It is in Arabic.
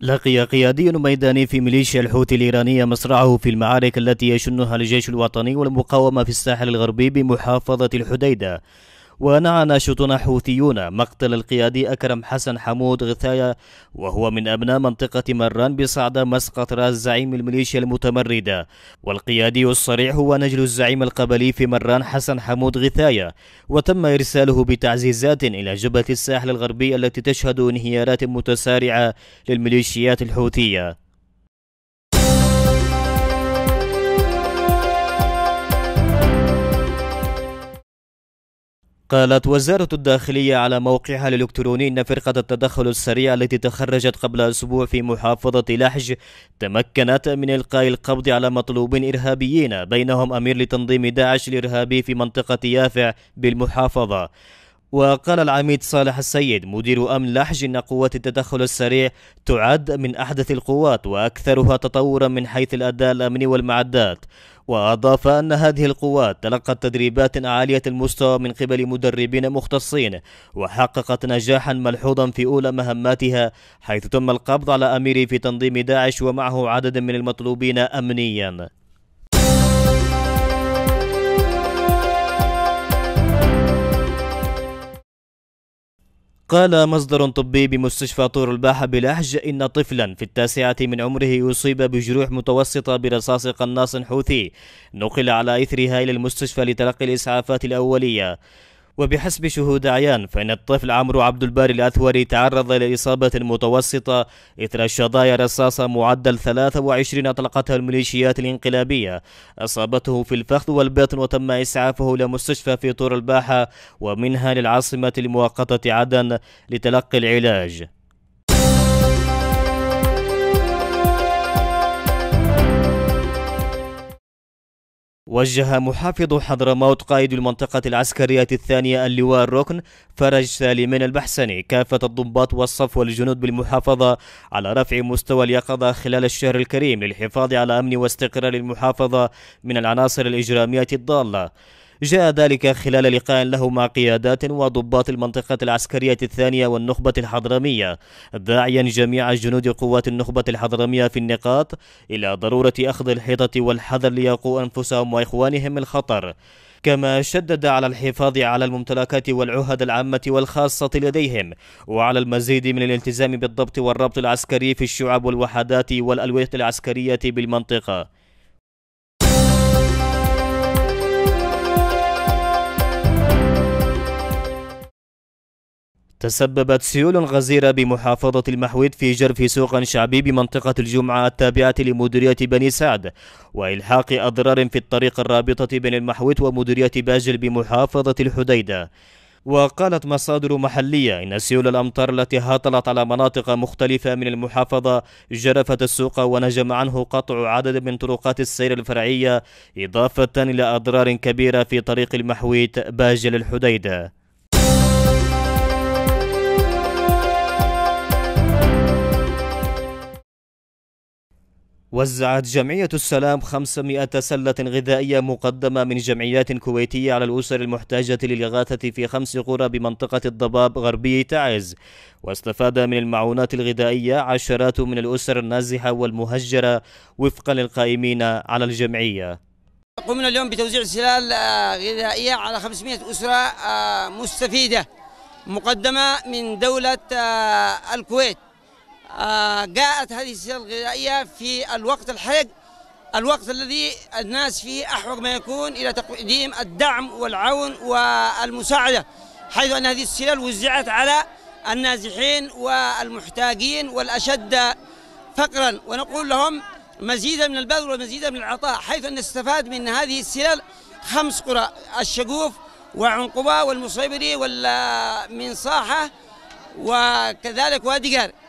لقي قيادي ميداني في ميليشيا الحوثي الإيرانية مصرعه في المعارك التي يشنها الجيش الوطني والمقاومة في الساحل الغربي بمحافظة الحديدة ونعى ناشطون حوثيون مقتل القيادي أكرم حسن حمود غثاية وهو من أبناء منطقة مران بصعدة مسقط راس زعيم الميليشيا المتمردة والقيادي الصريح هو نجل الزعيم القبلي في مران حسن حمود غثاية وتم إرساله بتعزيزات إلى جبهة الساحل الغربي التي تشهد انهيارات متسارعة للميليشيات الحوثية قالت وزارة الداخلية على موقعها الإلكتروني أن فرقة التدخل السريع التي تخرجت قبل أسبوع في محافظة لحج تمكنت من إلقاء القبض على مطلوبين إرهابيين بينهم أمير لتنظيم داعش الإرهابي في منطقة يافع بالمحافظة وقال العميد صالح السيد مدير أمن لحج أن قوات التدخل السريع تعد من أحدث القوات وأكثرها تطورا من حيث الأداء الأمني والمعدات وأضاف أن هذه القوات تلقت تدريبات عالية المستوى من قبل مدربين مختصين وحققت نجاحا ملحوظا في أولى مهماتها حيث تم القبض على أميري في تنظيم داعش ومعه عدد من المطلوبين أمنيا قال مصدر طبي بمستشفى طور الباحة بلحج إن طفلا في التاسعة من عمره أصيب بجروح متوسطة برصاص قناص حوثي نقل على إثرها إلى المستشفى لتلقي الإسعافات الأولية وبحسب شهود أعيان فإن الطفل عمرو عبد الباري الأثوري تعرض لإصابة متوسطة إثر شظايا رصاصة معدل 23 أطلقتها الميليشيات الانقلابية أصابته في الفخذ والبطن وتم إسعافه إلى مستشفى في طور الباحة ومنها للعاصمة المؤقتة عدن لتلقي العلاج وجه محافظ حضرموت قائد المنطقة العسكرية الثانية اللواء الركن فرج سالمين البحسني كافة الضباط والصف والجنود بالمحافظة على رفع مستوى اليقظة خلال الشهر الكريم للحفاظ على أمن واستقرار المحافظة من العناصر الإجرامية الضالة جاء ذلك خلال لقاء له مع قيادات وضباط المنطقة العسكرية الثانية والنخبة الحضرمية داعيا جميع جنود قوات النخبة الحضرمية في النقاط إلى ضرورة أخذ الحيطة والحذر ليقوا أنفسهم وإخوانهم الخطر كما شدد على الحفاظ على الممتلكات والعهد العامة والخاصة لديهم وعلى المزيد من الالتزام بالضبط والربط العسكري في الشعب والوحدات والألوية العسكرية بالمنطقة تسببت سيول غزيرة بمحافظة المحويد في جرف سوق شعبي بمنطقة الجمعة التابعة لمديرية بني سعد وإلحاق أضرار في الطريق الرابطة بين المحويد ومديرية باجل بمحافظة الحديدة وقالت مصادر محلية إن سيول الأمطار التي هطلت على مناطق مختلفة من المحافظة جرفت السوق ونجم عنه قطع عدد من طرقات السير الفرعية إضافة إلى أضرار كبيرة في طريق المحويت باجل الحديدة وزعت جمعية السلام 500 سلة غذائية مقدمة من جمعيات كويتية على الأسر المحتاجة للإغاثة في خمس قرى بمنطقة الضباب غربي تعز واستفاد من المعونات الغذائية عشرات من الأسر النازحة والمهجرة وفقا للقائمين على الجمعية قمنا اليوم بتوزيع سلال آه، غذائية على 500 أسرة آه، مستفيدة مقدمة من دولة آه، الكويت آه، جاءت هذه السلال الغذائية في الوقت الحرج الوقت الذي الناس فيه أحوج ما يكون إلى تقديم الدعم والعون والمساعدة حيث أن هذه السلال وزعت على النازحين والمحتاجين والأشد فقرا ونقول لهم مزيدا من البذل ومزيدا من العطاء حيث أن نستفاد من هذه السلال خمس قرى الشقوف وعنقبة والمصيبري والمنصاحة وكذلك وادي جار